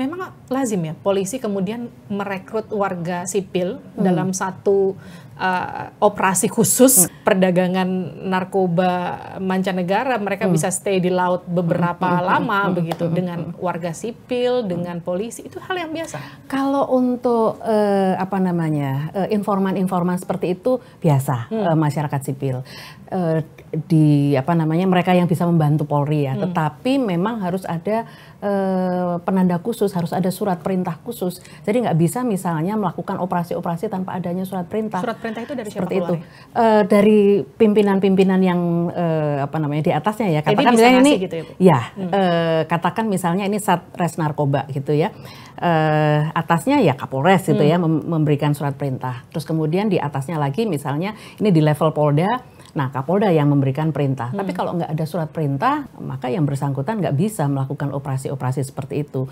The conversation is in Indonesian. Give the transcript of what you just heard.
memang lazim ya polisi kemudian merekrut warga sipil hmm. dalam satu uh, operasi khusus hmm. perdagangan narkoba mancanegara mereka hmm. bisa stay di laut beberapa hmm. lama hmm. begitu hmm. dengan hmm. warga sipil hmm. dengan polisi itu hal yang biasa kalau untuk uh, apa namanya informan eh, informan-informan seperti itu biasa hmm. uh, masyarakat sipil uh, di apa namanya mereka yang bisa membantu Polri ya hmm. tetapi memang harus ada penanda khusus harus ada surat perintah khusus jadi nggak bisa misalnya melakukan operasi-operasi tanpa adanya surat perintah. Surat perintah itu dari Seperti siapa itu. E, dari pimpinan-pimpinan yang e, apa namanya di atasnya ya. Gitu ya, ya hmm. eh, katakan misalnya ini gitu ya. Ya, hmm. e, katakan misalnya ini Satres Narkoba gitu ya. E, atasnya ya Kapolres gitu ya, hmm. ya mem memberikan surat perintah. Terus kemudian di atasnya lagi misalnya ini di level Polda Nah, Kapolda yang memberikan perintah. Hmm. Tapi kalau nggak ada surat perintah, maka yang bersangkutan nggak bisa melakukan operasi-operasi seperti itu.